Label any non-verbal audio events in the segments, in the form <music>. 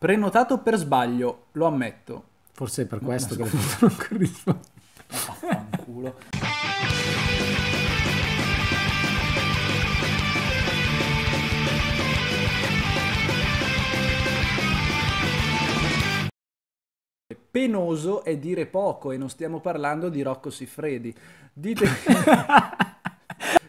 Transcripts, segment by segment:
Prenotato per sbaglio, lo ammetto. Forse è per questo no, che scu- non corrisponde. Vaffanculo. Penoso è dire poco e non stiamo parlando di Rocco Siffredi. Dite... <laughs> <laughs>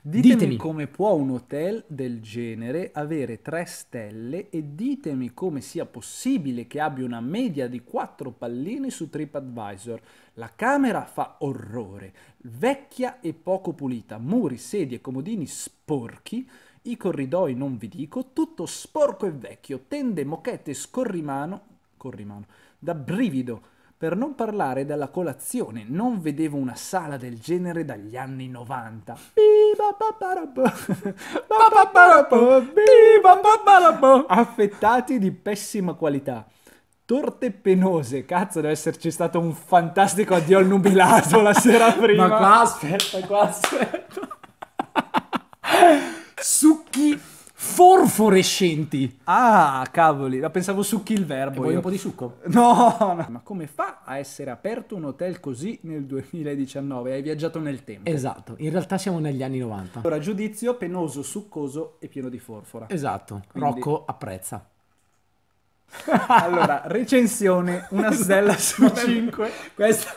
Ditemi, ditemi, come può un hotel del genere avere 3 stelle e ditemi come sia possibile che abbia una media di 4 palline su TripAdvisor. La camera fa orrore, vecchia e poco pulita, muri, sedie e comodini sporchi, i corridoi non vi dico, tutto sporco e vecchio, tende, mochette, scorrimano, corrimano, da brivido per non parlare della colazione, non vedevo una sala del genere dagli anni 90. <laughs> Affettati di pessima qualità. Torte penose, cazzo, deve esserci stato un fantastico addio al nubilato la sera <laughs> prima. Ma qua aspetta, qua aspetta. <laughs> Su forforescenti. Ah, cavoli, la pensavo succhi il verbo. Vuoi un po' di succo? No, no. Ma come fa a essere aperto un hotel così nel 2019? Hai viaggiato nel tempo. Esatto, in realtà siamo negli anni 90. Allora, giudizio penoso, succoso e pieno di forfora. Esatto, Quindi... Rocco apprezza. <laughs> allora, recensione, una stella su 5. <laughs> Questa...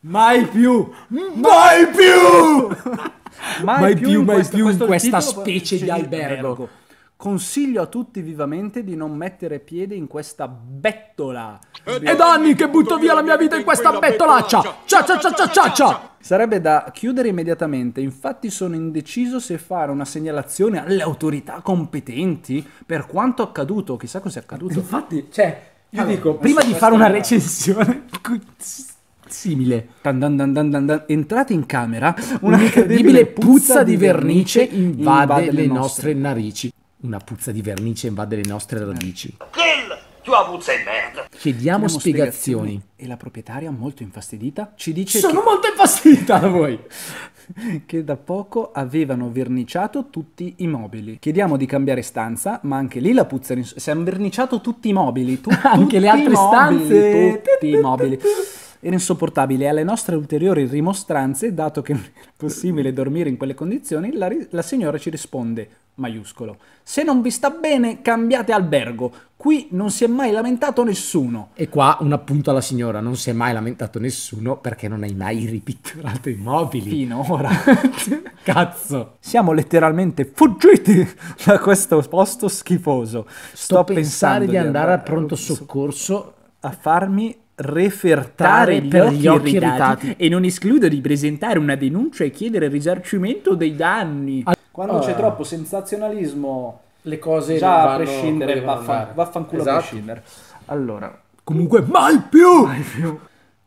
Mai più! Mm. Mai più! <laughs> mai, mai, più, più mai questo, più in questa specie di albergo. albergo. Consiglio a tutti vivamente di non mettere piede in questa bettola. Ed, Ed anni che butto via la mia vita in questa bettolaccia! Ciao ciao ciao ciao ciao! Sarebbe da chiudere immediatamente, infatti sono indeciso se fare una segnalazione alle autorità competenti per quanto accaduto, chissà cos'è accaduto. Infatti, cioè, io allora, dico, prima di fare una recensione, <laughs> simile. Dan dan dan Entrate in camera, un'incredibile puzza di vernice invade, invade le nostre narici. Una puzza di vernice invade le nostre radici. Kill! Tua puzza è merda! Chiediamo, spiegazioni. spiegazioni. E la proprietaria, molto infastidita, ci dice Sono che... molto infastidita da voi! <laughs> che da poco avevano verniciato tutti i mobili. Chiediamo di cambiare stanza, ma anche lì la puzza... Si è verniciato tutti i mobili. <laughs> Tu, anche le altre mobili, stanze! Tutti i mobili. <laughs> era insopportabile e alle nostre ulteriori rimostranze, dato che non era possibile dormire in quelle condizioni, la, ri- la signora ci risponde maiuscolo. Se non vi sta bene, cambiate albergo. Qui non si è mai lamentato nessuno. E qua un appunto alla signora, non si è mai lamentato nessuno perché non hai mai ripinturato i mobili. Finora. <laughs> Cazzo. Siamo letteralmente fuggiti da questo posto schifoso. Sto, Sto pensando, pensando di andare, andare al pronto soccorso a farmi refertare per gli occhi, irritati. irritati. e non escludo di presentare una denuncia e chiedere risarcimento dei danni. Ah. Quando oh. c'è troppo sensazionalismo, le cose già a prescindere, vaffan- vaffanculo esatto. a prescindere. Allora, comunque mai più! Mai più.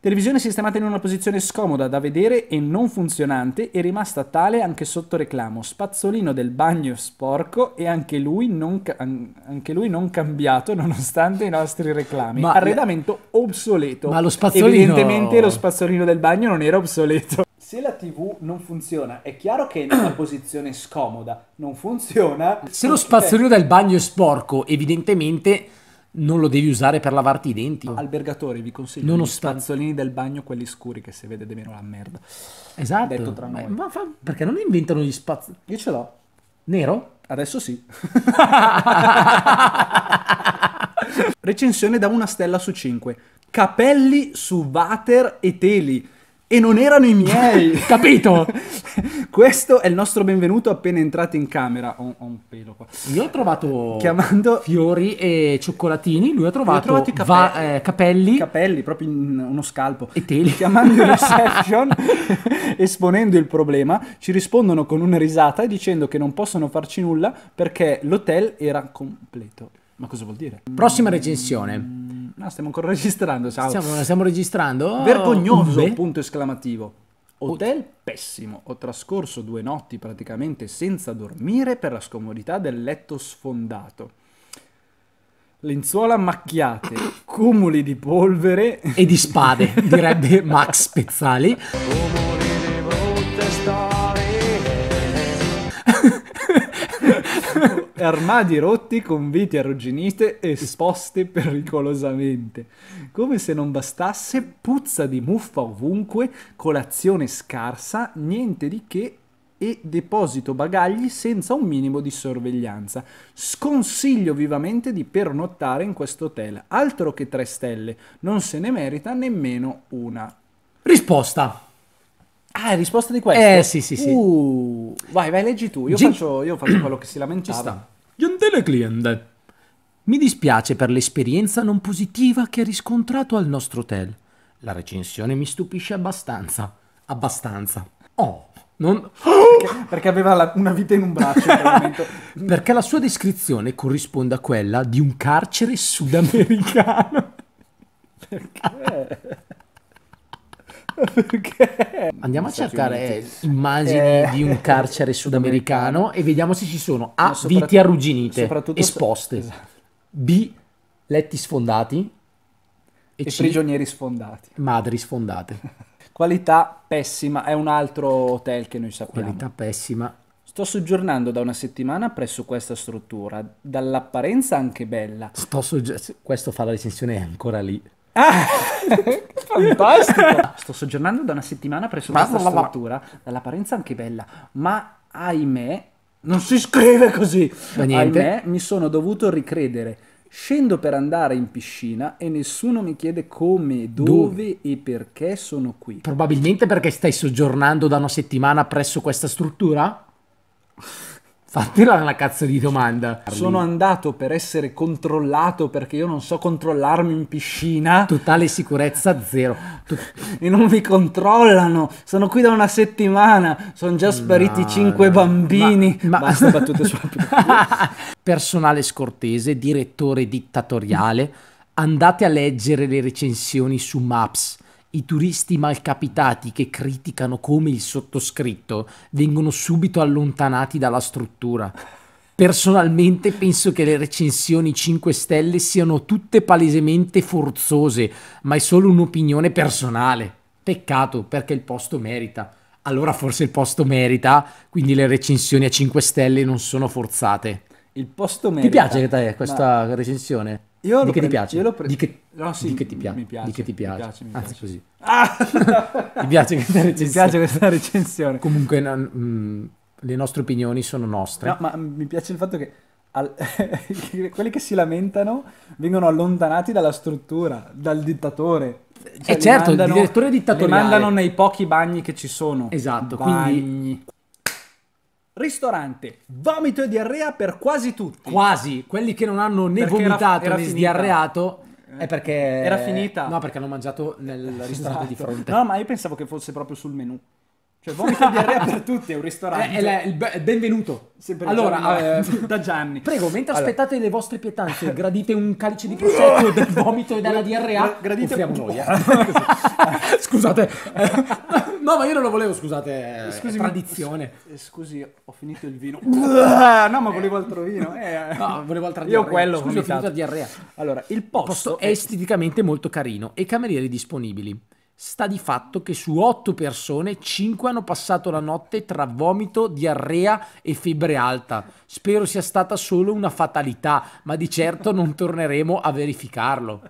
Televisione sistemata in una posizione scomoda da vedere e non funzionante e rimasta tale anche sotto reclamo. Spazzolino del bagno sporco e anche lui non, ca- anche lui non cambiato nonostante i nostri reclami. Ma Arredamento obsoleto. Ma lo spazzolino... Evidentemente lo spazzolino del bagno non era obsoleto. Se la TV non funziona, è chiaro che è in una <coughs> posizione scomoda, non funziona. Se lo spazzolino del bagno è sporco, evidentemente non lo devi usare per lavarti i denti. Albergatori, vi consiglio non gli ostan- spazzolini del bagno, quelli scuri che si vede di meno la merda. Esatto. Detto tra noi. Ma, fa- perché non inventano gli spazzolini? Io ce l'ho. Nero? Adesso sì. <laughs> Recensione da una stella su cinque. Capelli su water e teli e non erano i miei. <laughs> Capito? <laughs> Questo è il nostro benvenuto appena entrato in camera. Ho, ho un pelo qua. Io ho trovato Chiamando... fiori e cioccolatini. Lui ha trovato, i capelli. Va, eh, capelli. capelli. proprio in uno scalpo. E teli. Chiamando il <laughs> reception, esponendo il problema, ci rispondono con una risata dicendo che non possono farci nulla perché l'hotel era completo. Ma cosa vuol dire? Prossima recensione. No, stiamo ancora <laughs> registrando, ciao. Stiamo, stiamo registrando. Vergognoso, Beh. punto esclamativo. Hotel pessimo, ho trascorso due notti praticamente senza dormire per la scomodità del letto sfondato. Lenzuola macchiate, cumuli di polvere e di spade, direbbe Max Pezzali. armadi rotti con viti arrugginite esposte pericolosamente. Come se non bastasse, puzza di muffa ovunque, colazione scarsa, niente di che e deposito bagagli senza un minimo di sorveglianza. Sconsiglio vivamente di pernottare in questo hotel, altro che tre stelle, non se ne merita nemmeno una. Risposta. Ah, è risposta di questo? Eh, sì, sì, sì. Uh, vai, vai, leggi tu. Io, G- faccio, io faccio quello che si lamentava. Ci sta. Gentile cliente, mi dispiace per l'esperienza non positiva che hai riscontrato al nostro hotel. La recensione mi stupisce abbastanza. Abbastanza. Oh, non... Perché, perché aveva la, una vita in un braccio. In quel <laughs> momento. perché la sua descrizione corrisponde a quella di un carcere sudamericano. perché? Perché? Andiamo a cercare immagini eh. di un carcere sudamericano e vediamo se ci sono A. Viti arrugginite, esposte, esatto. B. Letti sfondati e, e C, prigionieri sfondati. Madri sfondate. <laughs> Qualità pessima, è un altro hotel che noi sappiamo. Qualità pessima. Sto soggiornando da una settimana presso questa struttura, dall'apparenza anche bella. Sto Questo fa la recensione ancora lì. Ah! <laughs> fantastico! <laughs> Sto soggiornando da una settimana presso questa struttura, dall'apparenza anche bella, ma ahimè, non si scrive così! Da niente. Ahimè, mi sono dovuto ricredere. Scendo per andare in piscina e nessuno mi chiede come, dove, dove, e perché sono qui. Probabilmente perché stai soggiornando da una settimana presso questa struttura? Fatela una cazzo di domanda. Sono andato per essere controllato perché io non so controllarmi in piscina. Totale sicurezza zero. <laughs> e non mi controllano. Sono qui da una settimana. Sono già spariti no, cinque no. bambini. Ma, ma... Basta battute sulla <laughs> Personale scortese, direttore dittatoriale. Andate a leggere le recensioni su Maps i turisti malcapitati che criticano come il sottoscritto vengono subito allontanati dalla struttura. Personalmente penso che le recensioni 5 stelle siano tutte palesemente forzose, ma è solo un'opinione personale. Peccato perché il posto merita. Allora forse il posto merita, quindi le recensioni a 5 stelle non sono forzate. Il posto merita. Ti piace questa ma... recensione? Io di che prendo, ti piace? Pre... Di, che... No, sì, di, che, ti piace? piace, di che ti piace? Mi ah, piace, mi piace. Anzi, così. Ah! mi piace questa <laughs> recensione. Mi piace questa recensione. Comunque, no, mh, mm, le nostre opinioni sono nostre. No, ma mi piace il fatto che al... <laughs> quelli che si lamentano vengono allontanati dalla struttura, dal dittatore. Eh, cioè, e certo, mandano, il direttore dittatoriale. Li mandano nei pochi bagni che ci sono. Esatto, bagni. quindi Ristorante, vomito e diarrea per quasi tutti. Quasi, quelli che non hanno né Perché vomitato era né finita. sdiarreato è perché Era finita. No, perché hanno mangiato nel <laughs> ristorante di esatto. fronte. No, ma io pensavo che fosse proprio sul menù. Cioè, vomito e diarrea per tutti è un ristorante. è <laughs> eh, eh, la- il benvenuto. Sempre allora, allora, eh, <laughs> da Gianni. prego, mentre Allora. aspettate le vostre pietanze, gradite un calice di prosecco del vomito e della diarrea. Gradite- Offriamo noi. Scusate, No, ma io non lo volevo, scusate. Eh, scusi, tradizione. Eh, scusi, ho finito il vino. <laughs> no, ma volevo altro vino. Eh. No, volevo altra diarrea. Io quello scusi, ho finito la diarrea. Allora, il posto, posto è esteticamente molto carino e camerieri disponibili. Sta di fatto che su otto persone, cinque hanno passato la notte tra vomito, diarrea e febbre alta. Spero sia stata solo una fatalità, ma di certo non torneremo a verificarlo.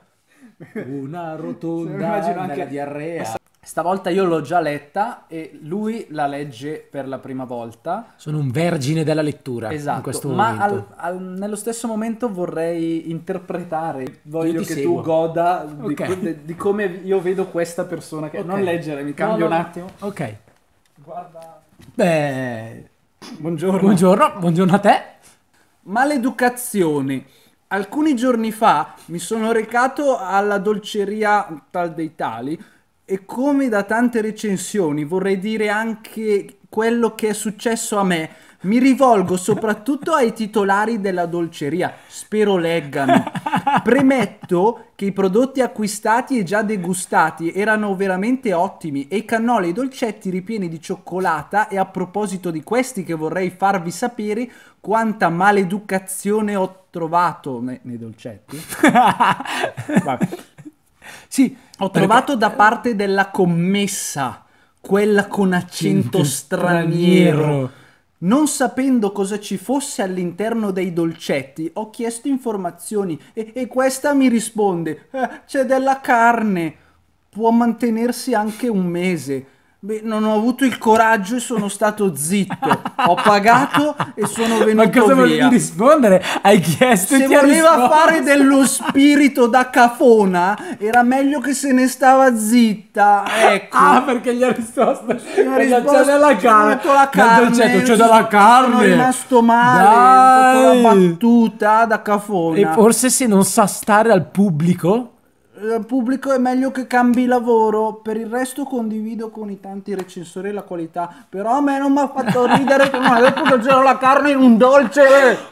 <laughs> Una rotonda, una diarrea. Stavolta io l'ho già letta e lui la legge per la prima volta. Sono un vergine della lettura esatto, ma al, al, nello stesso momento vorrei interpretare, voglio che seguo. tu goda di, di, di, come io vedo questa persona che okay. non leggere, mi cambio no, no. un attimo. Ok. Guarda. Beh, buongiorno. Buongiorno, buongiorno a te. Maleducazione. Alcuni giorni fa mi sono recato alla dolceria tal dei tali e come da tante recensioni vorrei dire anche quello che è successo a me. Mi rivolgo soprattutto ai titolari della dolceria, spero leggano. <laughs> Premetto che i prodotti acquistati e già degustati erano veramente ottimi e i cannoli e i dolcetti ripieni di cioccolata e a proposito di questi che vorrei farvi sapere quanta maleducazione ho trovato nei, nei dolcetti. <laughs> Vabbè sì, ho trovato da parte della commessa, quella con accento straniero. Non sapendo cosa ci fosse all'interno dei dolcetti, ho chiesto informazioni e, e questa mi risponde: eh, c'è della carne, può mantenersi anche un mese. Beh, non ho avuto il coraggio e sono stato zitto. ho pagato e sono venuto Ma cosa volevi rispondere? Hai chiesto Se ti voleva risposto. fare dello spirito da cafona, era meglio che se ne stava zitta. Ecco. Ah, perché gli ha risposto. Gli ha risposto della carne. La carne. Dolcetto, c'è della carne. Sono rimasto male, Dai. ho fatto la battuta da cafona. E forse se non sa stare al pubblico al eh, pubblico è meglio che cambi lavoro. Per il resto condivido con i tanti recensori la qualità. Però a me non mi ha fatto <laughs> ridere che non avevo che c'era la carne in un dolce.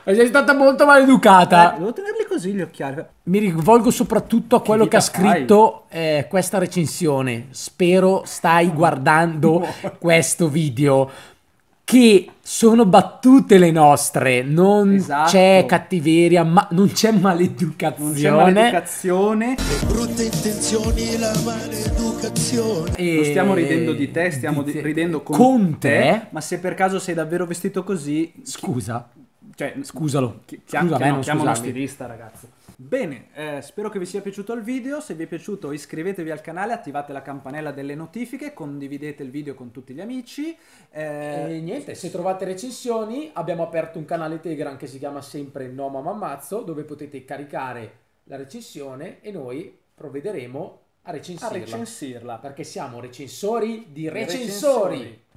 E eh, sei stata molto maleducata. Eh, devo tenerli così gli occhiali. Mi rivolgo soprattutto a quello che, che ha scritto eh, questa recensione. Spero stai guardando <laughs> questo video che sono battute le nostre, non esatto. c'è cattiveria, ma non c'è maleducazione. Non c'è maleducazione. Le brutte intenzioni e la maleducazione. E... Non stiamo ridendo di te, stiamo di te. ridendo con, con te. te. Ma se per caso sei davvero vestito così... Scusa. Chi... Cioè, Scusalo. Chi... Scusa, chiam- me, non chiama uno stilista, ragazzi. Bene, eh, spero che vi sia piaciuto il video, se vi è piaciuto iscrivetevi al canale, attivate la campanella delle notifiche, condividete il video con tutti gli amici. Eh... E niente, se trovate recensioni abbiamo aperto un canale Telegram che si chiama sempre No Mamma Ammazzo, dove potete caricare la recensione e noi provvederemo a recensirla. A recensirla. Perché siamo recensori di recensori. recensori.